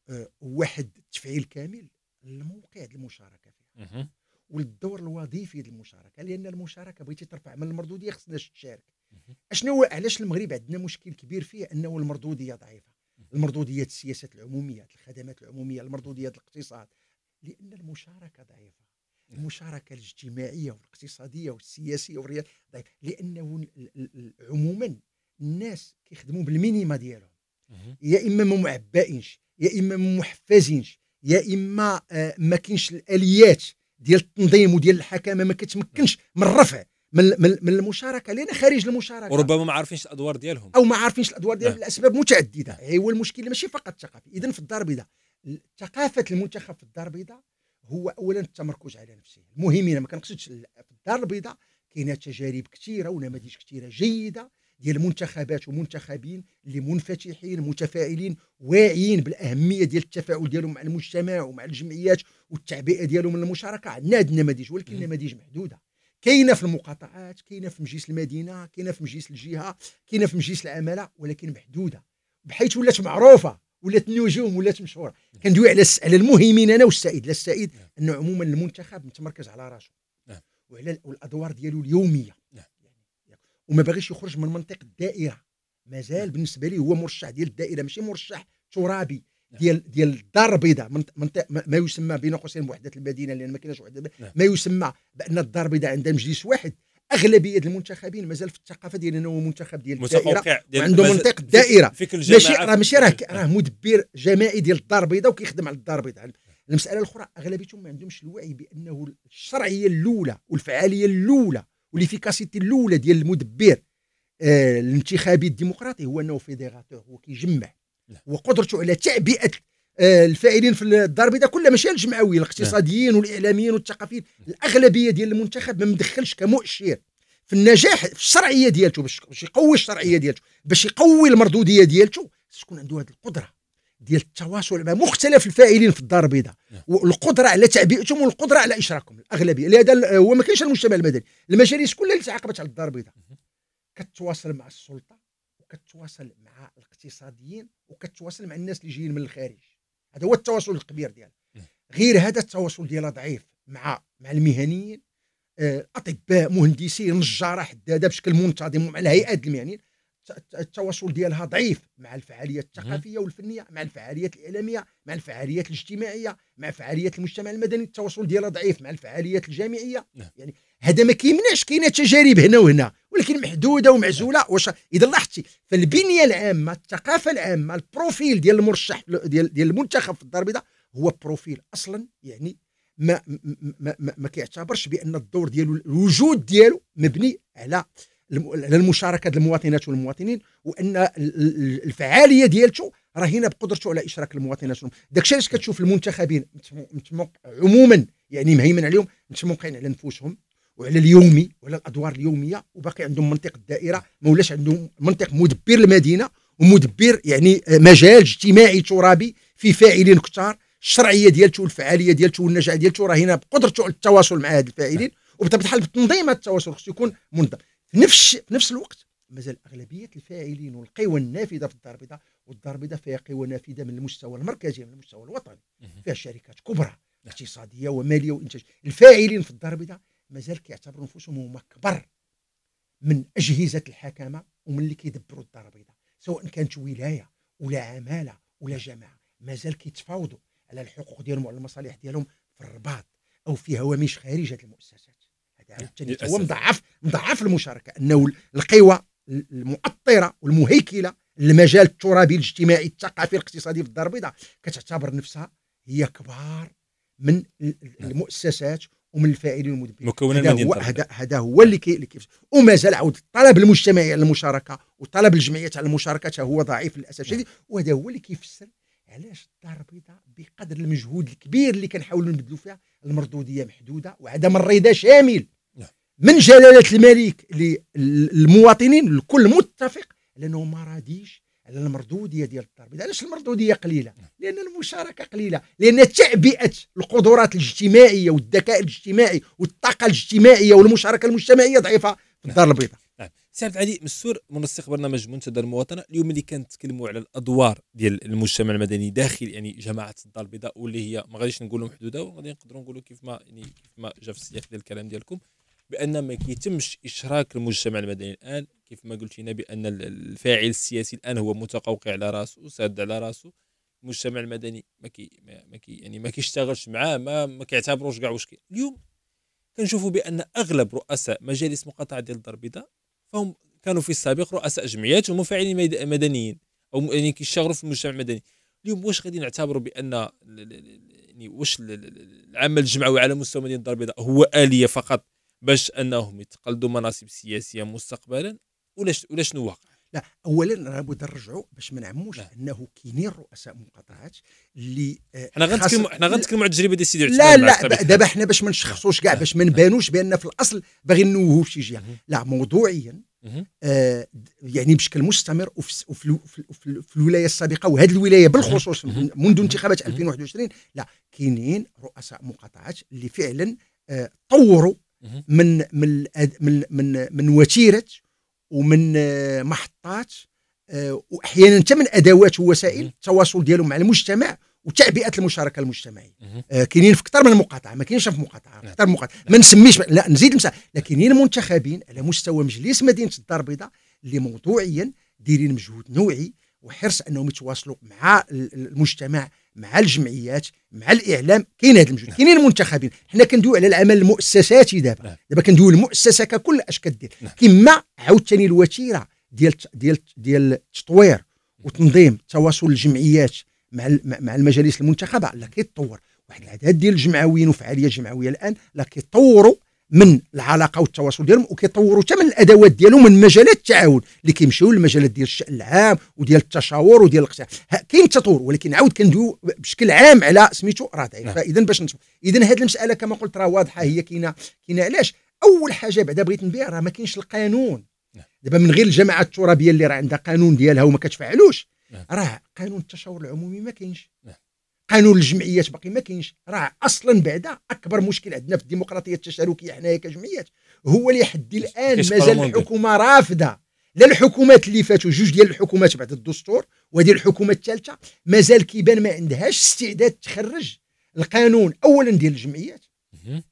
آه، واحد التفعيل كامل الموقع المشاركه فيها والدور الوظيفي للمشاركه لان المشاركه بغيتي ترفع من المردوديه خصنا تشارك اشنو علاش المغرب عندنا مشكل كبير فيه انه المردوديه ضعيفه المردوديه السياسات العموميه الخدمات العموميه المردوديه الاقتصاد لان المشاركه ضعيفه المشاركه الاجتماعيه والاقتصاديه والسياسيه والرياضيه ضعيفه لانه عموما الناس كيخدموا بالمينيما ديالهم يا اما ما معبئينش يا اما ما محفزينش يا اما آه، ما كاينش الاليات ديال التنظيم وديال الحكامه ما كتمكنش من الرفع من المشاركه لان خارج المشاركه وربما ما عارفينش الادوار ديالهم او ما عارفينش الادوار ديالهم نعم. لاسباب متعدده هي هو المشكل ماشي فقط ثقافي اذا في الدار البيضاء ثقافه المنتخب في الدار البيضاء هو اولا التمركز على نفسه المهم انا ما كنقصدش في الدار البيضاء كاينه تجارب كثيره ونماذج كثيره جيده ديال منتخبات ومنتخبين اللي منفتحين متفاعلين واعيين بالاهميه ديال التفاعل ديالهم مع المجتمع ومع الجمعيات والتعبئه ديالهم للمشاركه عندنا هاد النماذج ولكن النماذج محدوده كاينه في المقاطعات كاينه في مجلس المدينه كاينه في مجلس الجهه كاينه في مجلس العماله ولكن محدوده بحيث ولات معروفه ولات نجوم ولات مشهوره كندوي على على المهمين انا والسعيد لا السعيد نعم. انه عموما المنتخب متمركز على راسه نعم. وعلى الادوار ديالو اليوميه نعم. وما باغيش يخرج من منطق الدائره مازال بالنسبه لي هو مرشح ديال الدائره ماشي مرشح ترابي ديال ديال الدار البيضاء ما يسمى بين قوسين وحده المدينه لان ما كاينش وحده ما يسمى بان الدار البيضاء عندها مجلس واحد اغلبيه المنتخبين مازال في الثقافه ديال انه منتخب ديال الدائره وعنده منطق الدائره ماشي راه ماشي راه راه مدبر جماعي ديال الدار البيضاء وكيخدم على الدار البيضاء المساله الاخرى اغلبيتهم ما عندهمش الوعي بانه الشرعيه الاولى والفعاليه الاولى والافيكاسيتي الاولى ديال المدبر آه الانتخابي الديمقراطي هو انه فيديراتور هو كيجمع نعم. وقدرته على تعبئه آه، الفاعلين في الدار البيضاء كلها ماشي الجمعويين الاقتصاديين والاعلاميين والثقافيين الاغلبيه ديال المنتخب ما مدخلش كمؤشر في النجاح في الشرعيه ديالته باش يقوي الشرعيه ديالته باش يقوي المردوديه ديالته تكون عنده هذه القدره ديال التواصل مع مختلف الفاعلين في الدار البيضاء نعم. والقدره على تعبئتهم والقدره على اشراكهم الاغلبيه لهذا هو ما كاينش المجتمع المدني المجالس كلها اللي تعاقبت على الدار البيضاء كتواصل مع السلطه وكتواصل مع الاقتصاديين وكتواصل مع الناس اللي جايين من الخارج هذا هو التواصل الكبير ديالها إيه. غير هذا التواصل ديالها ضعيف مع مع المهنيين الاطباء آه، مهندسين نجاره حداده بشكل منتظم ومع الهيئات المهنيين التواصل ديالها ضعيف مع الفعاليات الثقافيه والفنيه مع الفعاليات الاعلاميه مع الفعاليات الاجتماعيه مع فعاليات المجتمع المدني التواصل ديالها ضعيف مع الفعاليات الجامعيه نعم. يعني هذا ما كيمنعش كاينه تجارب هنا وهنا ولكن محدوده ومعزوله واش اذا لاحظتي فالبنيه العامه الثقافه العامه البروفيل ديال المرشح ديال ديال المنتخب في الدار البيضاء هو بروفيل اصلا يعني ما ما ما, ما كيعتبرش بان الدور ديالو الوجود ديالو مبني على على المشاركه ديال المواطنات والمواطنين وان الفعاليه ديالته رهينه بقدرته على اشراك المواطنات داكشي علاش كتشوف المنتخبين عموما يعني مهيمن عليهم متموقعين على نفوسهم وعلى اليومي وعلى الادوار اليوميه وباقي عندهم منطق الدائره ما ولاش عندهم منطق مدبر المدينه ومدبر يعني آه، مجال اجتماعي ترابي في فاعلين كثار الشرعيه ديالته والفعاليه ديالته والنجاعه ديالته راه هنا بقدرته على التواصل مع هاد الفاعلين وبطبيعه الحال بالتنظيم هذا التواصل خصو يكون منظم في نفس في نفس الوقت مازال اغلبيه الفاعلين والقوى النافذه في الدار البيضاء والدار البيضاء فيها قوى نافذه من المستوى المركزي من المستوى الوطني فيها شركات كبرى اقتصاديه وماليه وانتاج الفاعلين في الدار البيضاء مازال كيعتبروا نفوسهم هما كبر من اجهزه الحكامه ومن اللي كيدبروا الدار البيضاء سواء كانت ولايه ولا عماله ولا جماعه مازال كيتفاوضوا على الحقوق ديالهم وعلى المصالح ديالهم في الرباط او في هوامش خارج هذه المؤسسات هذا عاوتاني هو مضعف مضعف المشاركه انه القوى المؤطره والمهيكله المجال الترابي الاجتماعي الثقافي الاقتصادي في الدار البيضاء كتعتبر نفسها هي كبار من نعم. المؤسسات ومن الفاعلين والمدبرين هذا هو هذا هو اللي كي اللي كيف ومازال عاود الطلب المجتمعي على المشاركه وطلب الجمعيات على المشاركه هو ضعيف للاسف الشديد وهذا هو اللي كيفسر علاش الدار البيضاء بقدر المجهود الكبير اللي كنحاولوا نبذلوا فيها المردوديه محدوده وعدم الرضا شامل نعم. من جلاله الملك للمواطنين الكل متفق لانه ما راضيش على المردوديه ديال التربيه علاش المردوديه قليله لان المشاركه قليله لان تعبئه القدرات الاجتماعيه والذكاء الاجتماعي والطاقه الاجتماعيه والمشاركه المجتمعيه ضعيفه في الدار نعم. البيضاء نعم عبد العلي مسور منسق برنامج منتدى المواطنه اليوم اللي كنتكلموا على الادوار ديال المجتمع المدني داخل يعني جماعه الدار البيضاء واللي هي ما غاديش نقولوا محدوده وغادي نقدروا نقولوا كيف ما يعني كيف ما جا في السياق ديال الكلام ديالكم بان ما كيتمش اشراك المجتمع المدني الان كيف ما قلت هنا بان الفاعل السياسي الان هو متقوقع على راسه وساد على راسه المجتمع المدني ما كي ما كي يعني ما كيشتغلش معاه ما ما كيعتبروش كاع واش اليوم كنشوفوا بان اغلب رؤساء مجالس مقاطعه ديال الدار البيضاء فهم كانوا في السابق رؤساء جمعيات ومفاعلين مدنيين او يعني كيشتغلوا في المجتمع المدني اليوم واش غادي نعتبروا بان يعني واش العمل الجمعوي على مستوى مدينه الدار البيضاء هو اليه فقط باش انهم يتقلدوا مناصب سياسيه مستقبلا ولا ولا شنو واقع لا اولا لابد نرجعوا باش ما نعموش انه كاينين رؤساء مقاطعات اللي آه، حنا غنتكلموا حنا غنتكلموا على التجربه ديال سيدي لا لا دابا حنا باش ما نشخصوش كاع باش ما نبانوش بان في الاصل باغي في شي جهه لا موضوعيا آه يعني بشكل مستمر وفي, وفي, وفي, وفي, وفي الولايه السابقه وهذه الولايه بالخصوص منذ انتخابات 2021 لا كاينين رؤساء مقاطعات اللي فعلا آه طوروا من من من من, من وتيره ومن آه، محطات آه، واحيانا حتى من ادوات ووسائل التواصل ديالهم مع المجتمع وتعبئه المشاركه المجتمعيه آه، كاينين في اكثر من مقاطعه ما كاينش في مقاطعه في نعم. اكثر من مقاطعه نعم. ما نسميش لا نزيد لكن كاينين منتخبين على مستوى مجلس مدينه الدار البيضاء اللي موضوعيا دايرين مجهود نوعي وحرص انهم يتواصلوا مع المجتمع مع الجمعيات مع الاعلام كاين هذا المجهود كاينين المنتخبين حنا كندويو على العمل المؤسساتي دابا نعم. دابا كندويو المؤسسه ككل اش كدير كما عاوتاني الوتيره ديال ديال ديال التطوير وتنظيم تواصل الجمعيات مع مع المجالس المنتخبه لا كيتطور واحد العدد ديال الجمعويين وفعاليه جمعويه الان لا كيطوروا من العلاقه والتواصل ديالهم وكيطوروا حتى من الادوات ديالهم من مجالات التعاون اللي كيمشيو للمجالات ديال الشان العام وديال التشاور وديال الاقتراع كاين تطور ولكن عاود كندويو بشكل عام على سميتو راه ضعيف نعم. فاذا باش نتو اذا هذه المساله كما قلت راه واضحه هي كاينه كاينه علاش اول حاجه بعدا بغيت نبيع راه ما كاينش القانون نعم. دابا من غير الجماعه الترابيه اللي راه عندها قانون ديالها وما كتفعلوش نعم. راه قانون التشاور العمومي ما كاينش قانون الجمعيات باقي ما كاينش راه اصلا بعدا اكبر مشكل عندنا في الديمقراطيه التشاركيه حنايا كجمعيات هو لحد الان مازال الحكومه رافضه لا الحكومات اللي فاتوا جوج ديال الحكومات بعد الدستور وهذه الحكومه الثالثه مازال كيبان ما عندهاش استعداد تخرج القانون اولا ديال الجمعيات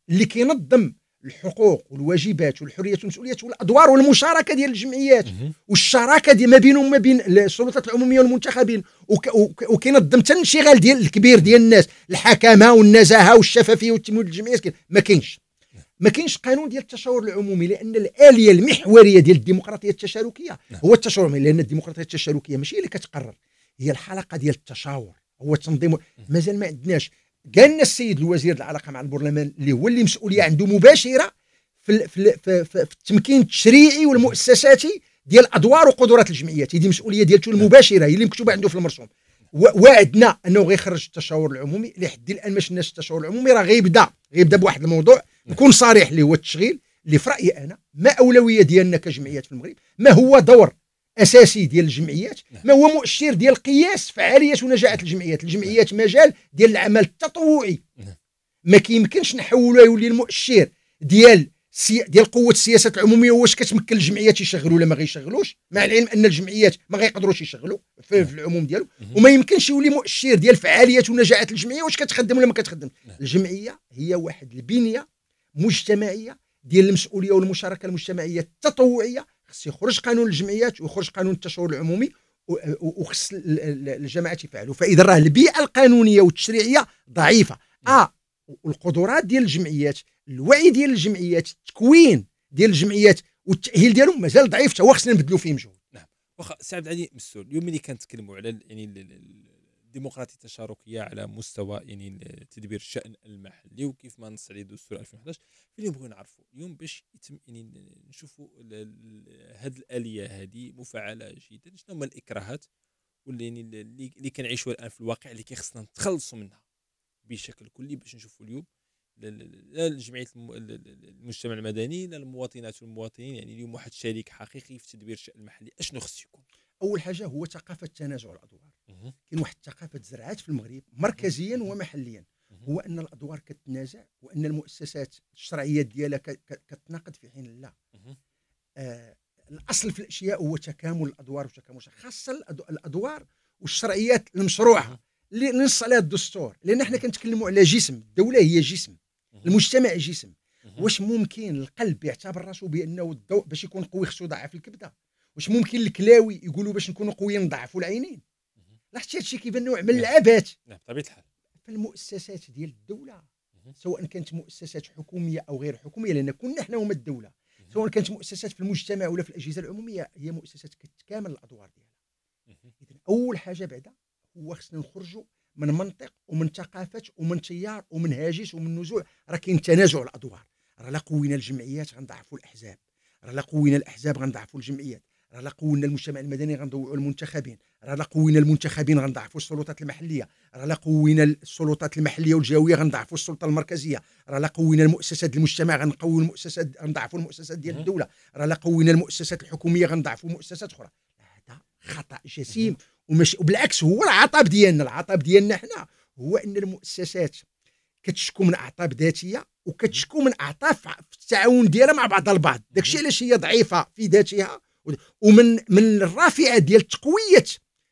اللي كينظم الحقوق والواجبات والحريات والمسؤوليات والادوار والمشاركه ديال الجمعيات والشراكه دي ما بينهم وما بين السلطات العموميه والمنتخبين وكينظم حتى الانشغال ديال الكبير ديال الناس الحكامه والنزاهه والشفافيه والتمويل الجمعيات ما كاينش ما كاينش قانون ديال التشاور العمومي لان الاليه المحوريه ديال الديمقراطيه التشاركيه نعم. هو التشاور لان الديمقراطيه التشاركيه ماشي هي اللي كتقرر هي الحلقه ديال التشاور هو تنظيم مازال ما عندناش قال لنا السيد الوزير العلاقه مع البرلمان اللي هو اللي مسؤوليه عنده مباشره في, في, في, في التمكين التشريعي والمؤسساتي ديال ادوار وقدرات الجمعيات هذه مسؤوليه ديالته نعم. المباشره هي اللي مكتوبه عنده في المرسوم وعدنا انه غيخرج التشاور العمومي لحد الان ما شناش التشاور العمومي راه غيبدا غيبدا بواحد الموضوع نعم. نكون صريح اللي هو التشغيل اللي في رايي انا ما اولويه ديالنا كجمعيات في المغرب ما هو دور اساسي ديال الجمعيات نعم. ما هو مؤشر ديال قياس فعاليه ونجاعه الجمعيات الجمعيات مجال ديال العمل التطوعي نعم. ما كيمكنش نحولوه يولي المؤشر ديال سي... ديال قوه السياسات العموميه واش كتمكن الجمعيات يشغلوا ولا ما غيشغلوش مع العلم ان الجمعيات ما غيقدروش يشغلوا في, نعم. في العموم ديالو وما يمكنش يولي مؤشر ديال فعاليه ونجاعه الجمعيه واش كتخدم ولا ما كتخدمش الجمعيه هي واحد البنيه مجتمعيه ديال المسؤوليه والمشاركه المجتمعيه التطوعيه خص يخرج قانون الجمعيات ويخرج قانون التشاور العمومي وخص الجماعات يفعلوا فاذا راه البيئه القانونيه والتشريعيه ضعيفه اه والقدرات ديال الجمعيات الوعي ديال الجمعيات التكوين ديال الجمعيات والتاهيل ديالهم مازال ضعيف حتى هو خصنا نبدلوا فيه مجهود نعم واخا سي عبد العلي مسول اليوم اللي كنتكلموا على يعني الديمقراطيه التشاركيه على مستوى يعني تدبير الشان المحلي وكيف ما نص عليه دستور 2011 اللي بغينا نعرفوا اليوم باش يتم يعني نشوفوا هذه الاليه هذه مفعله جدا شنو هما الاكراهات واللي يعني اللي كنعيشوها الان في الواقع اللي كيخصنا نتخلصوا منها بشكل كلي باش نشوفوا اليوم لا الجمعية المجتمع المدني لا المواطنات والمواطنين يعني اليوم واحد شريك حقيقي في تدبير الشان المحلي اشنو خص يكون اول حاجه هو ثقافه تنازع الادوار كاين واحد الثقافه تزرعات في المغرب مركزيا ومحليا هو ان الادوار كتنازع وان المؤسسات الشرعيه ديالها كتناقض في حين لا آه الاصل في الاشياء هو تكامل الادوار وتكامل خاصه الادوار والشرعيات المشروعه اللي نص عليها الدستور لان احنا كنتكلموا على جسم الدوله هي جسم المجتمع جسم واش ممكن القلب يعتبر راسه بانه الضوء باش يكون قوي خصو يضعف الكبده واش ممكن الكلاوي يقولوا باش نكونوا قويين نضعفوا العينين لاحظتي هادشي كيف نوع من نعم. العبث نعم بطبيعه الحال المؤسسات ديال الدوله سواء كانت مؤسسات حكوميه او غير حكوميه لان كنا حنا هما الدوله سواء كانت مؤسسات في المجتمع ولا في الاجهزه العموميه هي مؤسسات كتكامل الادوار ديالها اذا اول حاجه بعدا هو خصنا نخرجوا من منطق ومن ثقافات ومن تيار ومن هاجس ومن نزوع راه كاين تنازع الادوار راه لا قوينا الجمعيات غنضعفوا الاحزاب راه لا قوينا الاحزاب غنضعفوا الجمعيات راه قوينا المجتمع المدني غنضوعوا المنتخبين راه قوينا المنتخبين غنضعفوا السلطات المحليه راه قوينا السلطات المحليه والجويه غنضعفوا السلطه المركزيه راه قوينا المؤسسات المجتمع غنقوي المؤسسات غنضعفوا المؤسسات ديال الدوله راه قوينا المؤسسات الحكوميه غنضعفوا مؤسسات اخرى هذا خطا جسيم ومش وبالعكس هو العطب ديالنا العطب ديالنا حنا هو ان المؤسسات كتشكو من اعطاب ذاتيه وكتشكو من اعطاب في التعاون ديالها مع بعضها البعض داكشي علاش هي ضعيفه في ذاتها ومن من الرافعه ديال تقويه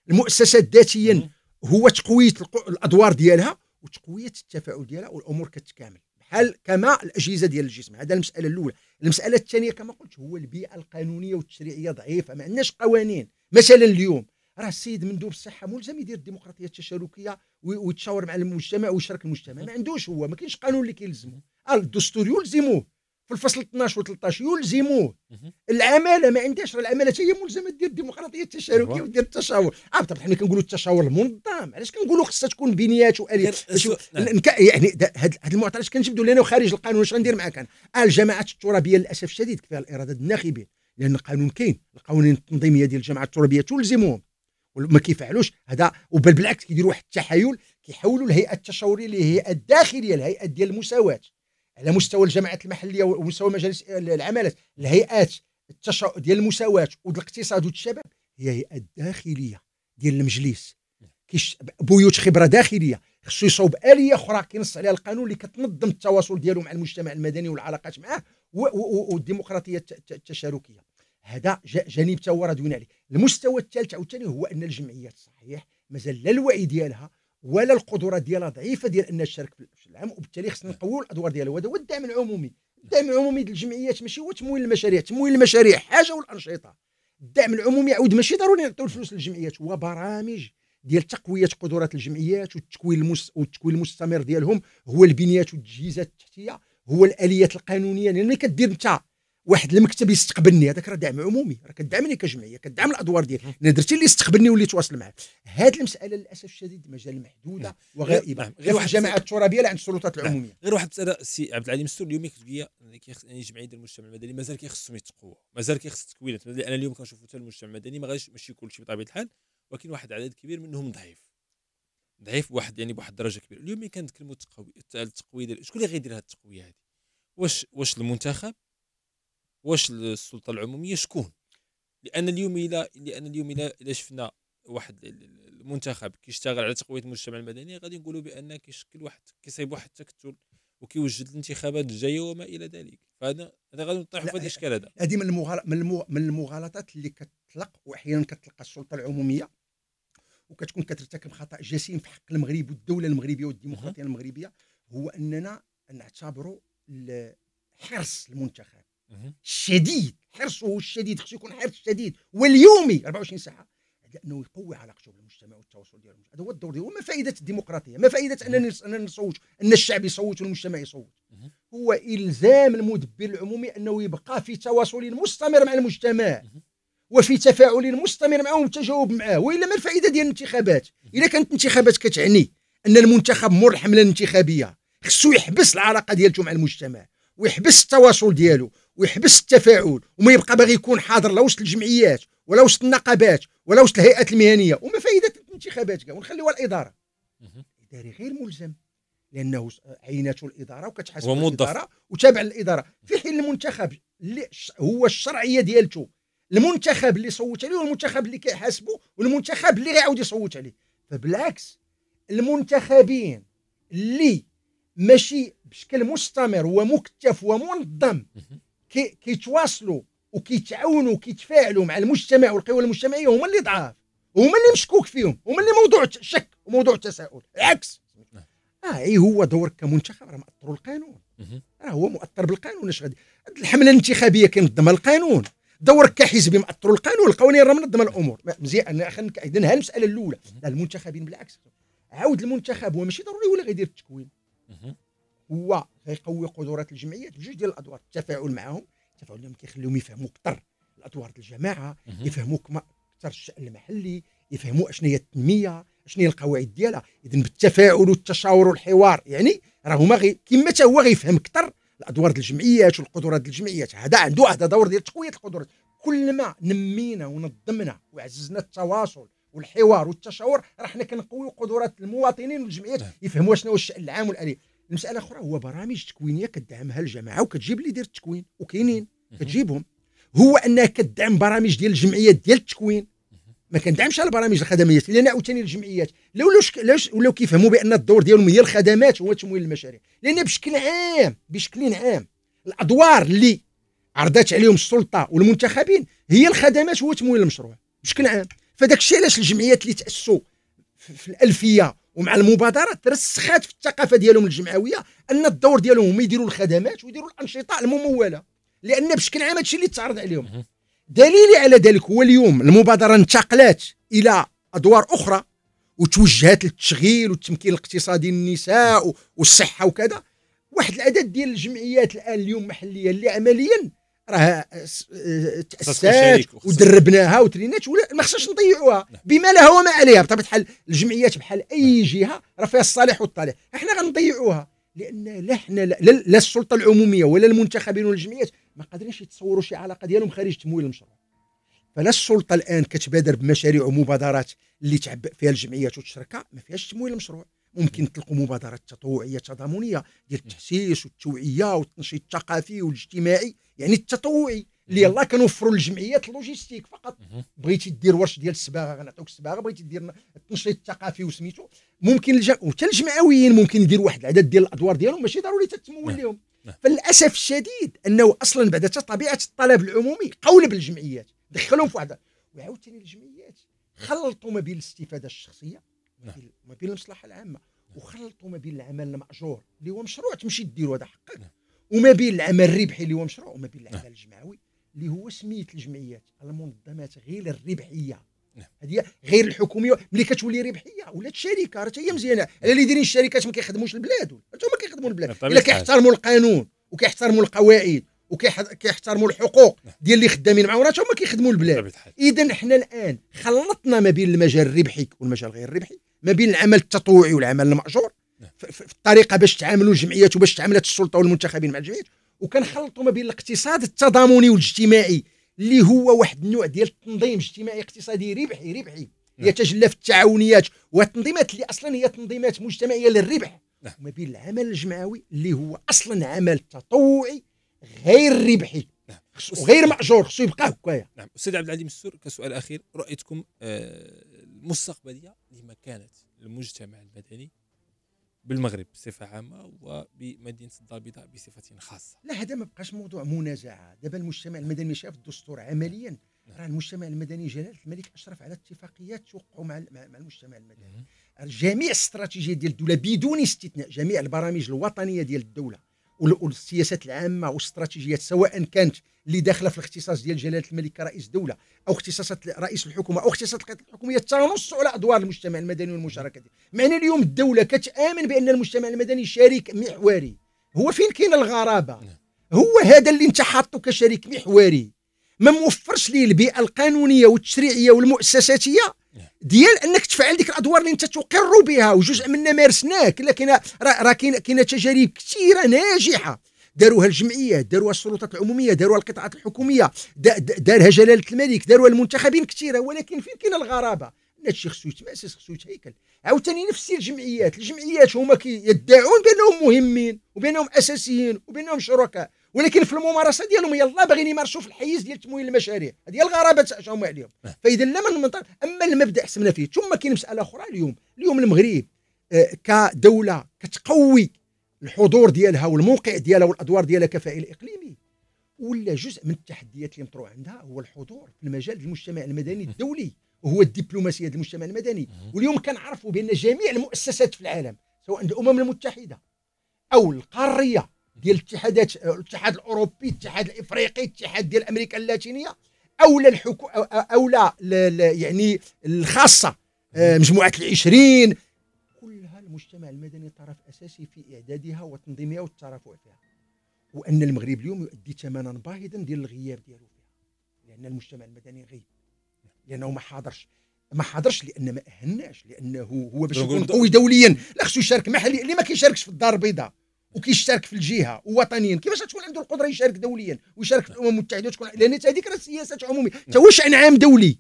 المؤسسات ذاتيا هو تقويه الادوار ديالها وتقويه التفاعل ديالها والامور كتكامل بحال كما الاجهزه ديال الجسم هذا المساله الاولى المساله الثانيه كما قلت هو البيئه القانونيه والتشريعيه ضعيفه ما عندناش قوانين مثلا اليوم راه السيد مندوب الصحه ملزم يدير الديمقراطيه التشاركيه ويتشاور مع المجتمع ويشارك المجتمع ما عندوش هو ما كاينش قانون اللي كيلزمه آه، الدستور يلزموه في الفصل 12 و13 يلزموه العماله ما عندهاش العماله هي ملزمه دير الديمقراطيه التشاركيه أيوة. ودير التشاور اه طبعا حنا كنقولوا التشاور المنظم علاش كنقولوا خصها تكون بنيات واليات نعم. يعني هذا المعطى علاش كنجبدوا لانه خارج القانون اش غندير معاك انا آه الجماعات الترابيه للاسف الشديد كفيها الاراده الناخبين لان القانون كاين القوانين التنظيميه ديال الجماعات الترابيه تلزمهم وما كيفعلوش هذا وبل بالعكس كيديروا واحد التحايل كيحولوا الهيئه التشاوريه لهيئه داخليه الهيئه ديال المساواه على مستوى الجماعات المحليه ومستوى مجالس العمالات الهيئات التشا... ديال المساواه والاقتصاد والشباب هي هيئه داخليه ديال المجلس كيش بيوت خبره داخليه خصو يصوب اليه اخرى كينص عليها القانون اللي كتنظم التواصل ديالو مع المجتمع المدني والعلاقات معاه والديمقراطيه التشاركيه هذا جانب تا هو راه دوينا عليه المستوى الثالث عاوتاني هو ان الجمعيات صحيح مازال لا الوعي ديالها ولا القدرات ديالها ضعيفه ديال انها تشارك في العام وبالتالي خصنا نقويو الادوار ديالها وهذا هو الدعم العمومي الدعم العمومي للجمعيات ماشي هو تمويل المشاريع تمويل المشاريع حاجه والانشطه الدعم العمومي عاود ماشي ضروري نعطيو الفلوس للجمعيات هو برامج ديال تقويه قدرات الجمعيات والتكوين المس... والتكوين المستمر ديالهم هو البنيات والتجهيزات التحتيه هو الاليات القانونيه لان يعني كدير انت واحد المكتب يستقبلني هذاك راه دعم عمومي راه كدعمني كجمعيه كدعم الادوار ديالي انا درتي اللي استقبلني واللي تواصل معاه هذه المساله للاسف الشديد مجال محدوده وغائبه غير, غير واحد الجماعه الترابيه لا عند السلطات العموميه غير واحد المساله سي عبد العليم السور اليوم لي يعني جمعيه ديال المجتمع المدني مازال كيخصهم يتقوى مازال كيخص التكوينات انا اليوم كنشوف حتى المجتمع المدني ما غاديش ماشي كلشي بطبيعه الحال ولكن واحد العدد كبير منهم ضعيف ضعيف واحد يعني بواحد الدرجه كبيره اليوم كنتكلموا التقوي التقويه شكون اللي غيدير هذه التقويه هذه واش واش المنتخب واش السلطه العموميه شكون لان اليوم الى لان اليوم الى الى شفنا واحد المنتخب كيشتغل على تقويه المجتمع المدني غادي نقولوا بان كيشكل واحد كيصيب واحد التكتل وكيوجد الانتخابات الجايه وما الى ذلك فهذا هذا غادي نطيحوا في هذا الاشكال هذا هذه من المغال... من المغالطات اللي كتطلق واحيانا كتلقى السلطه العموميه وكتكون كترتكب خطا جسيم في حق المغرب والدوله المغربيه والديمقراطيه المغربيه هو اننا نعتبروا حرص المنتخب شديد حرصه الشديد خصو يكون حرص شديد واليومي 24 ساعه لانه يقوي علاقته بالمجتمع والتواصل ديالو هذا هو الدور ديالو وما فائده الديمقراطيه ما فائده اننا نصوت ان الشعب يصوت والمجتمع يصوت هو الزام المدبر العمومي انه يبقى في تواصل مستمر مع المجتمع وفي تفاعل مستمر معه وتجاوب معه والا ما الفائده ديال الانتخابات اذا كانت الانتخابات كتعني ان المنتخب مر الحمله الانتخابيه خصو يحبس العلاقه ديالته مع المجتمع ويحبس التواصل ديالو ويحبس التفاعل وما يبقى باغي يكون حاضر لا وسط الجمعيات ولا وسط النقابات ولا وسط الهيئات المهنيه وما فائده الانتخابات كاع ونخليوها الاداره الاداري غير ملزم لانه عيناته الاداره وكتحاسب الاداره وتابع للاداره في حين المنتخب اللي هو الشرعيه ديالته المنتخب اللي صوت عليه والمنتخب اللي كيحاسبه والمنتخب اللي غيعاود يصوت عليه فبالعكس المنتخبين اللي ماشي بشكل مستمر ومكتف ومنظم كيتواصلوا وكيتعاونوا وكيتفاعلوا مع المجتمع والقوى المجتمعيه هما اللي ضعاف هما اللي مشكوك فيهم هما اللي موضوع الشك وموضوع التساؤل العكس اه اي هو دورك كمنتخب راه مأثر القانون راه هو مؤثر بالقانون اش غادي الحمله الانتخابيه كينظمها القانون دورك كحزب مأثر القانون القوانين راه منظمه الامور مزيان اذا ها المساله الاولى المنتخبين بالعكس عاود المنتخب هو ماشي ضروري هو اللي غيدير التكوين هو غيقوي قدرات الجمعيات بجوج ديال الادوار التفاعل معاهم التفاعل معاهم كيخليهم يفهموا اكثر الادوار ديال الجماعه يفهموا اكثر الشان المحلي يفهموا اشنو هي التنميه شنو هي القواعد ديالها اذا بالتفاعل والتشاور والحوار يعني راهما غي كما حتى هو غيفهم اكثر الادوار ديال الجمعيات والقدرات ديال الجمعيات هذا عنده هذا دور ديال تقويه القدرات كل ما نمينا ونظمنا وعززنا التواصل والحوار والتشاور راه حنا كنقويو قدرات المواطنين والجمعيات نعم. يفهموا شنو هو الشان العام والالي المساله اخرى هو برامج تكوينيه كدعمها الجماعه وكتجيب اللي يدير التكوين وكاينين كتجيبهم هو انها كدعم برامج ديال الجمعيات ديال التكوين ما كندعمش على البرامج الخدميه لان عاوتاني الجمعيات لو لوش ولاو كيفهموا بان الدور ديالهم هي الخدمات هو تمويل المشاريع لان بشكل عام بشكل عام الادوار اللي عرضات عليهم السلطه والمنتخبين هي الخدمات هو تمويل المشروع بشكل عام فداك الشيء علاش الجمعيات اللي تاسوا في الالفيه ومع المبادره ترسخات في الثقافه ديالهم الجمعويه ان الدور ديالهم هما يديروا الخدمات ويديروا الانشطه المموله لان بشكل عام هادشي اللي تعرض عليهم دليلي على ذلك هو اليوم المبادره انتقلت الى ادوار اخرى وتوجهات للتشغيل والتمكين الاقتصادي للنساء والصحه وكذا واحد العدد ديال الجمعيات الان اليوم محليه اللي عمليا راه تاسات ودربناها وترينات ولا ما خصناش نضيعوها نعم. بما لها وما عليها بطبيعه الحال الجمعيات بحال اي نعم. جهه راه فيها الصالح والطالح احنا غنضيعوها لان لا احنا لا, السلطه العموميه ولا المنتخبين ولا الجمعيات ما قادرينش يتصوروا شي علاقه ديالهم خارج تمويل المشروع فلا السلطه الان كتبادر بمشاريع ومبادرات اللي تعبئ فيها الجمعيات والشركه ما فيهاش تمويل المشروع ممكن نطلقوا مبادرات تطوعيه تضامنيه ديال التحسيس والتوعيه والتنشيط الثقافي والاجتماعي يعني التطوعي اللي يلاه كنوفروا للجمعيات اللوجيستيك فقط بغيتي دير ورش ديال الصباغه غنعطيوك الصباغه بغيتي دير التنشيط الثقافي وسميتو ممكن الج... وحتى الجمعويين ممكن يديروا واحد العدد ديال الادوار ديالهم ماشي ضروري تتمول لهم نعم. نعم. فللاسف الشديد انه اصلا بعد طبيعه الطلب العمومي قولب الجمعيات دخلهم في واحد وعاوتاني الجمعيات خلطوا ما بين الاستفاده الشخصيه نعم. ما بين المصلحه العامه وخلطوا ما بين العمل الماجور اللي هو مشروع تمشي ديرو هذا حقك وما بين العمل الربحي اللي هو مشروع وما بين العمل نعم. الجمعوي اللي هو سميه الجمعيات المنظمات غير الربحيه نعم. هذه غير الحكوميه ملي كتولي ربحيه ولا شركه راه هي مزيانه على اللي دايرين الشركات ما كيخدموش البلاد حتى هما كيخدموا البلاد نعم، الا كيحترموا القانون وكيحترموا القواعد وكيحترموا الحقوق ديال اللي خدامين معاهم راه هما كيخدموا البلاد اذا حنا الان خلطنا ما بين المجال الربحي والمجال غير الربحي ما بين العمل التطوعي والعمل الماجور في الطريقه باش تعاملوا الجمعيات وباش تعاملت السلطه والمنتخبين مع الجمعيات وكنخلطوا ما بين الاقتصاد التضامني والاجتماعي اللي هو واحد النوع ديال التنظيم اجتماعي اقتصادي ربحي ربحي نعم. يتجلى في التعاونيات والتنظيمات اللي اصلا هي تنظيمات مجتمعيه للربح نعم. وما بين العمل الجمعوي اللي هو اصلا عمل تطوعي غير ربحي نعم. وغير ماجور خصو يبقى هكايا نعم استاذ عبد العليم السور كسؤال اخير رايتكم آه، المستقبليه لمكانه المجتمع المدني بالمغرب بصفه عامه وبمدينه الدار البيضاء بصفه خاصه لا هذا ما بقاش موضوع منازعه دابا المجتمع المدني شاف الدستور عمليا نعم. راه المجتمع المدني جلاله الملك اشرف على اتفاقيات توقعوا مع مع المجتمع المدني جميع استراتيجيه ديال الدوله بدون استثناء جميع البرامج الوطنيه ديال الدوله والسياسات العامه والاستراتيجيات سواء كانت اللي داخله في الاختصاص ديال جلاله الملك كرئيس دوله او اختصاصات رئيس الحكومه او اختصاصات القيادة الحكوميه تنص على ادوار المجتمع المدني والمشاركه دي. معنى اليوم الدوله كتامن بان المجتمع المدني شريك محوري هو فين كاين الغرابه نعم. هو هذا اللي انت حاطه كشريك محوري ما موفرش ليه البيئه القانونيه والتشريعيه والمؤسساتيه ديال انك تفعل ديك الادوار اللي انت تقر بها وجزء منا مارسناك لكن راه كاين كاين تجارب كثيره ناجحه داروها الجمعيات داروها السلطات العموميه داروها القطاعات الحكوميه دارها جلاله الملك داروها المنتخبين كثيره ولكن فين كاين الغرابه هادشي خصو يتماسس خصو يتهيكل عاوتاني نفس الجمعيات الجمعيات هما كيدعون بانهم مهمين وبانهم اساسيين وبانهم شركاء ولكن في الممارسه ديالهم يلا باغيين يمارسوا في الحيز ديال تمويل المشاريع هذه الغرابه تاعهم عليهم نعم. فاذا لا من المنطق اما المبدا حسمنا فيه ثم كاين مساله اخرى اليوم اليوم المغرب آه، كدوله كتقوي الحضور ديالها والموقع ديالها والادوار ديالها كفاعل اقليمي ولا جزء من التحديات اللي مطروح عندها هو الحضور في المجال المجتمع المدني الدولي هو الدبلوماسيه المجتمع المدني واليوم كنعرفوا بان جميع المؤسسات في العالم سواء الامم المتحده او القاريه ديال الاتحادات الاتحاد الاوروبي الاتحاد الافريقي الاتحاد ديال امريكا اللاتينيه او الحكو او لا يعني الخاصه آه، مجموعه العشرين كلها المجتمع المدني طرف اساسي في اعدادها وتنظيمها والترافع فيها وان المغرب اليوم يؤدي ثمنا باهظا ديال الغياب ديالو فيها لان المجتمع المدني غيب لانه ما حاضرش ما حاضرش لان ما اهلناش لانه هو باش يكون قوي دوليا لا خصو يشارك محليا اللي ما كيشاركش في الدار البيضاء وكيشارك في الجهه ووطنيا كيفاش تكون عنده القدره يشارك دوليا ويشارك في الامم المتحده وتكون لان هذيك راه سياسات عموميه حتى هو شان عام دولي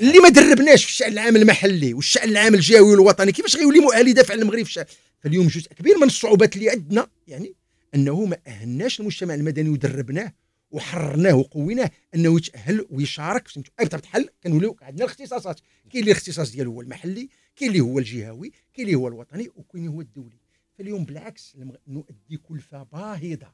اللي ما دربناش في الشان العام المحلي والشان العام الجهوي والوطني كيفاش غيولي مؤهل دافع المغرب في فاليوم جزء كبير من الصعوبات اللي عندنا يعني انه ما اهلناش المجتمع المدني ودربناه وحررناه وقويناه انه يتاهل ويشارك في اي بطبيعه الحل كنوليو عندنا الاختصاصات كاين اللي الاختصاص ديالو هو المحلي كاين اللي هو الجهوي كاين اللي هو الوطني وكاين هو الدولي فاليوم بالعكس نؤدي كلفه باهظه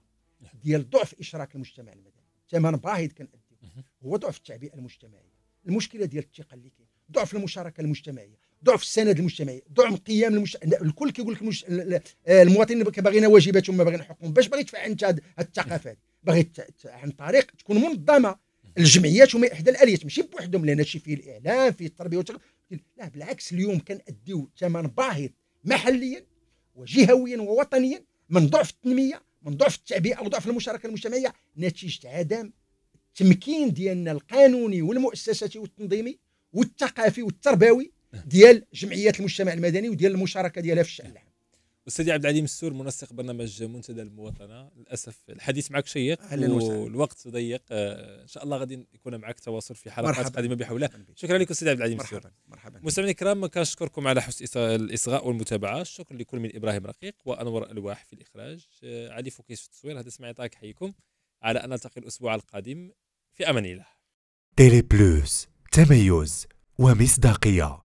ديال ضعف اشراك المجتمع المدني ثمن باهظ كنؤدي هو ضعف التعبئه المجتمعيه المشكله ديال الثقه اللي كاين ضعف المشاركه المجتمعيه ضعف السند المجتمعي ضعف قيام المجتمع الكل كيقول لك المجت... المواطنين باغيين واجباتهم ما باغيين حقوقهم باش باغي تفعل انت الثقافات باغي ت... عن طريق تكون منظمه الجمعيات هما احدى الاليات ماشي بوحدهم لان هادشي فيه الاعلام فيه التربيه والتغ... لا بالعكس اليوم كنأديو ثمن باهظ محليا وجهويا ووطنيا من ضعف التنميه من ضعف التعبئه وضعف المشاركه المجتمعيه نتيجه عدم التمكين ديالنا القانوني والمؤسساتي والتنظيمي والثقافي والتربوي ديال جمعيات المجتمع المدني وديال المشاركه ديالها في الشان العام استاذ عبد العليم السور منسق برنامج منتدى المواطنه للاسف الحديث معك شيق والوقت ضيق آه، ان شاء الله غادي يكون معك تواصل في حلقات قادمه بحوله شكرا لك استاذ عبد العليم السور مرحبا مرحبا مستمعينا الكرام كنشكركم على حسن الاصغاء والمتابعه الشكر لكل من ابراهيم رقيق وانور الواح في الاخراج آه، علي فوكيس في التصوير هذا اسماعيل طاك حيكم على ان نلتقي الاسبوع القادم في امان الله تيلي بلوس تميز ومصداقيه